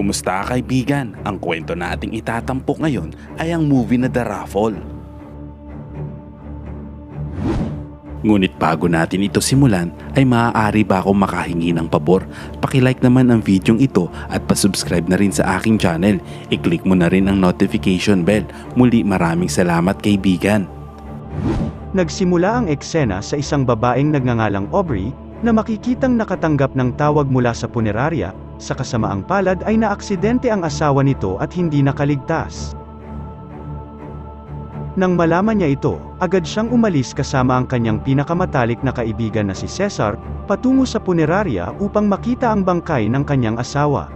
Kumusta kaibigan? Ang kwento nating itatampok ngayon ay ang movie na The Raffle. Ngunit bago natin ito simulan ay maaari ba akong makahingi ng pabor? Pakilike naman ang videong ito at pasubscribe na rin sa aking channel. I-click mo na rin ang notification bell. Muli maraming salamat kaibigan. Nagsimula ang eksena sa isang babaeng nagngangalang Aubrey na makikitang nakatanggap ng tawag mula sa punerarya, sa kasamaang palad ay naaksidente ang asawa nito at hindi nakaligtas. Nang malaman niya ito, agad siyang umalis kasama ang kanyang pinakamatalik na kaibigan na si Cesar, patungo sa punerarya upang makita ang bangkay ng kanyang asawa.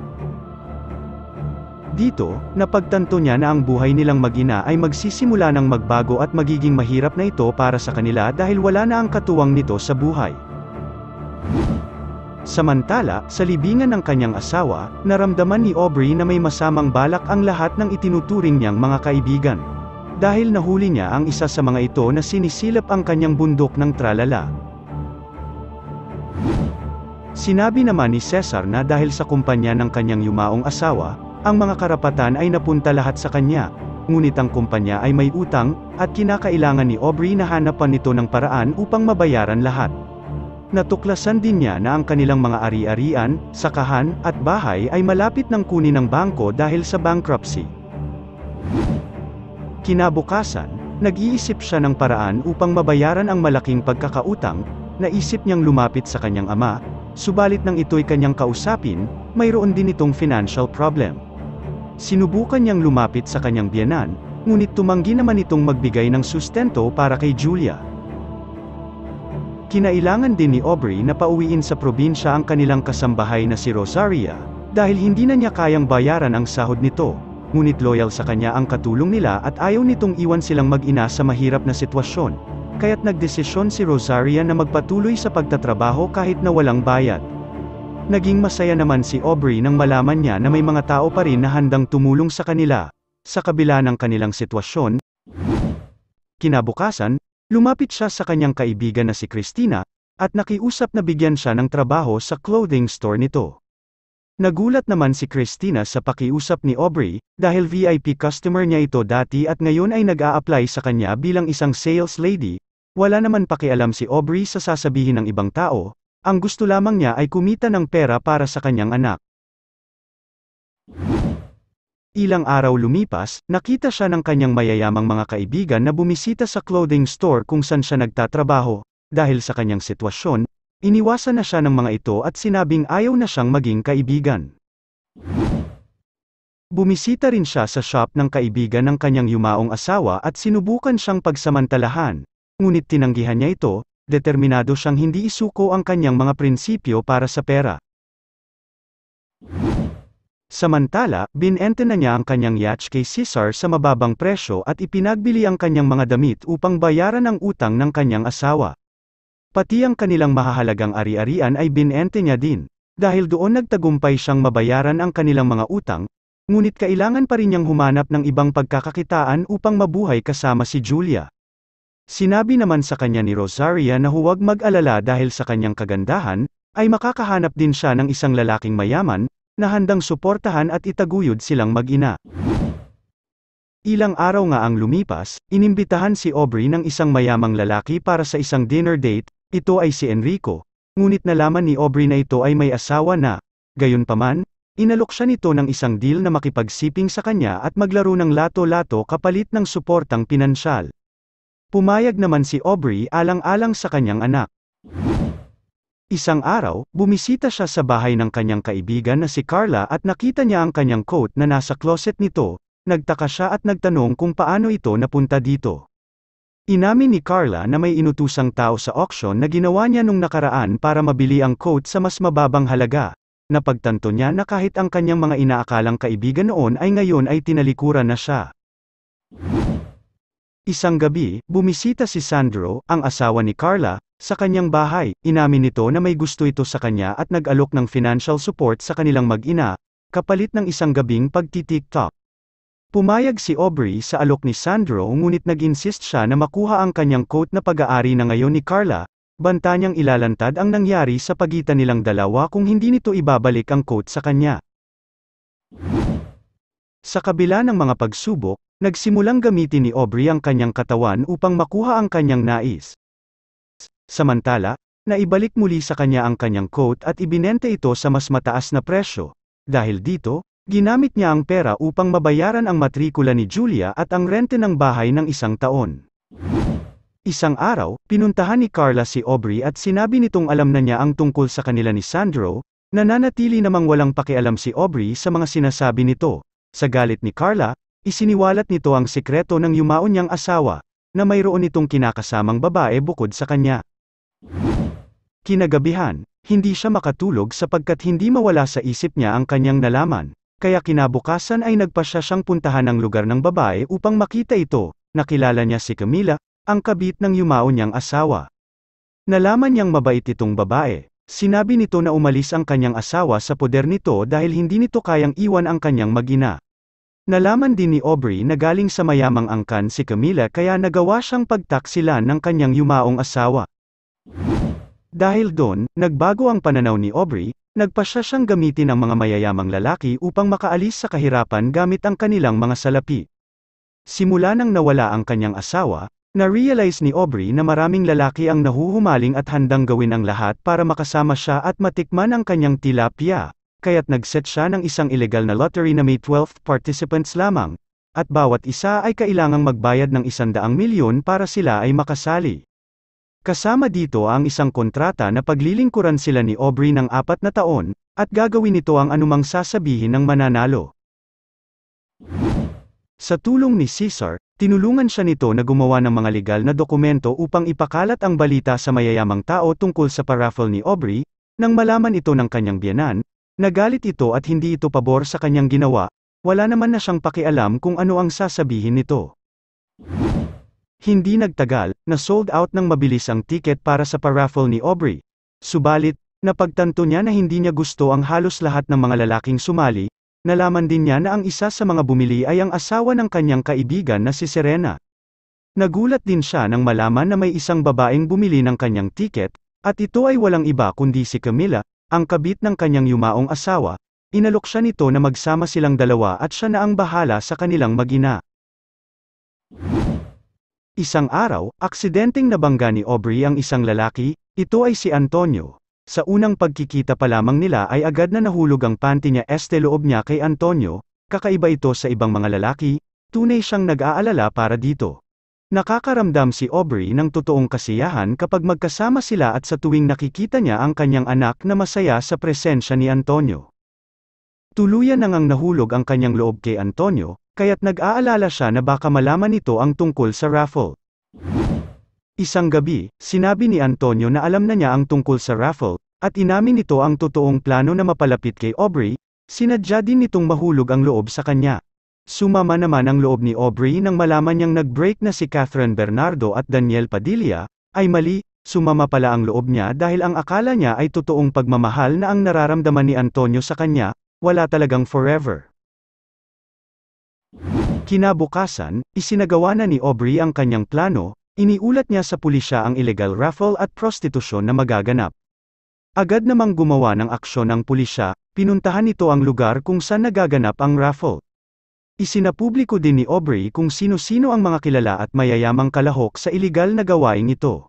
Dito, napagtanto niya na ang buhay nilang magina ay magsisimula ng magbago at magiging mahirap na ito para sa kanila dahil wala na ang katuwang nito sa buhay. Samantala, sa libingan ng kanyang asawa, naramdaman ni Aubrey na may masamang balak ang lahat ng itinuturing niyang mga kaibigan. Dahil nahuli niya ang isa sa mga ito na sinisilap ang kanyang bundok ng tralala. Sinabi naman ni Cesar na dahil sa kumpanya ng kanyang yumaong asawa, ang mga karapatan ay napunta lahat sa kanya, ngunit ang kumpanya ay may utang, at kinakailangan ni Aubrey na hanapan ito ng paraan upang mabayaran lahat. Natuklasan din niya na ang kanilang mga ari-arian, sakahan, at bahay ay malapit ng kunin ng bangko dahil sa bankruptcy. Kinabukasan, nag-iisip siya ng paraan upang mabayaran ang malaking pagkakautang, naisip niyang lumapit sa kanyang ama, subalit nang ito'y kanyang kausapin, mayroon din itong financial problem. Sinubukan niyang lumapit sa kanyang biyanan, ngunit tumanggi naman itong magbigay ng sustento para kay Julia. Kinailangan din ni Aubrey na pauwiin sa probinsya ang kanilang kasambahay na si Rosaria, dahil hindi na niya kayang bayaran ang sahod nito, ngunit loyal sa kanya ang katulong nila at ayaw nitong iwan silang mag-ina sa mahirap na sitwasyon, kaya't nagdesisyon si Rosaria na magpatuloy sa pagtatrabaho kahit na walang bayad. Naging masaya naman si Aubrey nang malaman niya na may mga tao pa rin na handang tumulong sa kanila, sa kabila ng kanilang sitwasyon. Kinabukasan, Lumapit siya sa kanyang kaibigan na si Christina, at nakiusap na bigyan siya ng trabaho sa clothing store nito. Nagulat naman si Christina sa pakiusap ni Aubrey, dahil VIP customer niya ito dati at ngayon ay nag-a-apply sa kanya bilang isang sales lady, wala naman pakialam si Aubrey sa sasabihin ng ibang tao, ang gusto lamang niya ay kumita ng pera para sa kanyang anak. Ilang araw lumipas, nakita siya ng kanyang mayayamang mga kaibigan na bumisita sa clothing store kung saan siya nagtatrabaho. Dahil sa kanyang sitwasyon, iniwasan na siya ng mga ito at sinabing ayaw na siyang maging kaibigan. Bumisita rin siya sa shop ng kaibigan ng kanyang yumaong asawa at sinubukan siyang pagsamantalahan. Ngunit tinanggihan niya ito, determinado siyang hindi isuko ang kanyang mga prinsipyo para sa pera. Samantala, binente na niya ang kanyang yacht kay Cesar sa mababang presyo at ipinagbili ang kanyang mga damit upang bayaran ang utang ng kanyang asawa. Pati ang kanilang mahahalagang ari-arian ay binente niya din. Dahil doon nagtagumpay siyang mabayaran ang kanilang mga utang, ngunit kailangan pa rin niyang humanap ng ibang pagkakakitaan upang mabuhay kasama si Julia. Sinabi naman sa kanya ni Rosaria na huwag mag-alala dahil sa kanyang kagandahan, ay makakahanap din siya ng isang lalaking mayaman, na handang suportahan at itaguyod silang mag-ina. Ilang araw nga ang lumipas, inimbitahan si Aubrey ng isang mayamang lalaki para sa isang dinner date, ito ay si Enrico, ngunit nalaman ni Aubrey na ito ay may asawa na, gayunpaman, inalok siya nito ng isang deal na makipagsiping sa kanya at maglaro ng lato-lato kapalit ng suportang pinansyal. Pumayag naman si Aubrey alang-alang sa kanyang anak. Isang araw, bumisita siya sa bahay ng kanyang kaibigan na si Carla at nakita niya ang kanyang coat na nasa closet nito, nagtaka siya at nagtanong kung paano ito napunta dito. Inamin ni Carla na may inutusang tao sa auction na ginawa niya nung nakaraan para mabili ang coat sa mas mababang halaga. Napagtanto niya na kahit ang kanyang mga inaakalang kaibigan noon ay ngayon ay tinalikuran na siya. Isang gabi, bumisita si Sandro, ang asawa ni Carla, sa kanyang bahay, inamin nito na may gusto ito sa kanya at nag-alok ng financial support sa kanilang mag-ina, kapalit ng isang gabing pagti-tiktok. Pumayag si Aubrey sa alok ni Sandro ngunit nag-insist siya na makuha ang kanyang coat na pag-aari na ngayon ni Carla, banta niyang ilalantad ang nangyari sa pagitan nilang dalawa kung hindi nito ibabalik ang coat sa kanya. Sa kabila ng mga pagsubok, nagsimulang gamitin ni Aubrey ang kanyang katawan upang makuha ang kanyang nais. Samantala, naibalik muli sa kanya ang kanyang coat at ibinente ito sa mas mataas na presyo. Dahil dito, ginamit niya ang pera upang mabayaran ang matrikula ni Julia at ang rente ng bahay ng isang taon. Isang araw, pinuntahan ni Carla si Aubrey at sinabi nitong alam na niya ang tungkol sa kanila ni Sandro, nananatili namang walang pakialam si Aubrey sa mga sinasabi nito. Sa galit ni Carla, isiniwalat nito ang sikreto ng yumaon niyang asawa, na mayroon itong kinakasamang babae bukod sa kanya. Kinagabihan, hindi siya makatulog sapagkat hindi mawala sa isip niya ang kanyang nalaman, kaya kinabukasan ay nagpasya siyang puntahan ang lugar ng babae upang makita ito, nakilala niya si Camila, ang kabit ng yumao niyang asawa. Nalaman niyang mabait itong babae, sinabi nito na umalis ang kanyang asawa sa poder nito dahil hindi nito kayang iwan ang kanyang magina. Nalaman din ni Aubrey na galing sa mayamang angkan si Camila kaya nagawa siyang pagtaksilan ng kanyang yumaong asawa. Dahil doon, nagbago ang pananaw ni Aubrey, nagpasya siyang gamitin ang mga mayayamang lalaki upang makaalis sa kahirapan gamit ang kanilang mga salapi. Simula nang nawala ang kanyang asawa, na-realize ni Aubrey na maraming lalaki ang nahuhumaling at handang gawin ang lahat para makasama siya at matikman ang kanyang tilapia, kaya't nag-set siya ng isang illegal na lottery na may 12 participants lamang, at bawat isa ay kailangang magbayad ng 100 milyon para sila ay makasali. Kasama dito ang isang kontrata na paglilingkuran sila ni Aubrey ng apat na taon, at gagawin nito ang anumang sasabihin ng mananalo. Sa tulong ni Caesar, tinulungan siya nito na gumawa ng mga legal na dokumento upang ipakalat ang balita sa mayayamang tao tungkol sa paraffle ni Aubrey, nang malaman ito ng kanyang biyanan, nagalit ito at hindi ito pabor sa kanyang ginawa, wala naman na siyang pakialam kung ano ang sasabihin nito. Hindi nagtagal, na sold out ng mabilis ang tiket para sa paraffle ni Aubrey. Subalit, napagtanto niya na hindi niya gusto ang halos lahat ng mga lalaking sumali, nalaman din niya na ang isa sa mga bumili ay ang asawa ng kanyang kaibigan na si Serena. Nagulat din siya nang malaman na may isang babaeng bumili ng kanyang tiket, at ito ay walang iba kundi si Camilla, ang kabit ng kanyang yumaong asawa, Inalok siya nito na magsama silang dalawa at siya na ang bahala sa kanilang magina. Isang araw, aksidenteng nabangga ni Aubrey ang isang lalaki, ito ay si Antonio. Sa unang pagkikita pa lamang nila ay agad na nahulog ang panty niya este loob niya kay Antonio, kakaiba ito sa ibang mga lalaki, tunay siyang nag-aalala para dito. Nakakaramdam si Aubrey ng totoong kasiyahan kapag magkasama sila at sa tuwing nakikita niya ang kanyang anak na masaya sa presensya ni Antonio. Tuluyan nang ang nahulog ang kanyang loob kay Antonio, kaya't nag-aalala siya na baka malaman nito ang tungkol sa raffle. Isang gabi, sinabi ni Antonio na alam na niya ang tungkol sa raffle, at inamin nito ang totoong plano na mapalapit kay Aubrey, sinadya din nitong mahulog ang loob sa kanya. Sumama naman ang loob ni Aubrey nang malaman niyang nag-break na si Catherine Bernardo at Daniel Padilla, ay mali, sumama pala ang loob niya dahil ang akala niya ay totoong pagmamahal na ang nararamdaman ni Antonio sa kanya, wala talagang forever. Kinabukasan, isinagawa na ni Aubrey ang kanyang plano, iniulat niya sa pulisya ang illegal raffle at prostitusyon na magaganap. Agad namang gumawa ng aksyon ang pulisya, pinuntahan nito ang lugar kung saan nagaganap ang raffle. Isinapubliko din ni Aubrey kung sino-sino ang mga kilala at mayayamang kalahok sa iligal na gawaing ito.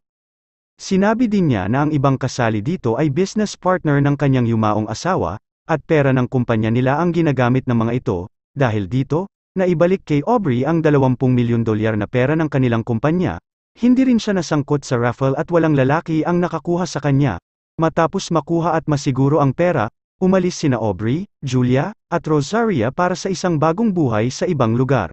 Sinabi din niya na ang ibang kasali dito ay business partner ng kanyang yumaong asawa, at pera ng kumpanya nila ang ginagamit ng mga ito, dahil dito, na ibalik kay Aubrey ang 20 milyon dolyar na pera ng kanilang kumpanya, hindi rin siya nasangkot sa raffle at walang lalaki ang nakakuha sa kanya. Matapos makuha at masiguro ang pera, umalis sina Aubrey, Julia, at Rosaria para sa isang bagong buhay sa ibang lugar.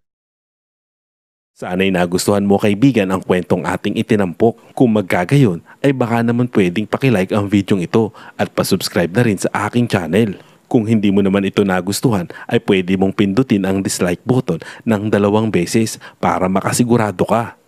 Sana'y nagustuhan mo kaibigan ang kwentong ating itinampok. Kung magkagayon, ay baka naman pwedeng pakilike ang video ito at pasubscribe na rin sa aking channel. Kung hindi mo naman ito nagustuhan, ay pwede mong pindutin ang dislike button ng dalawang beses para makasigurado ka.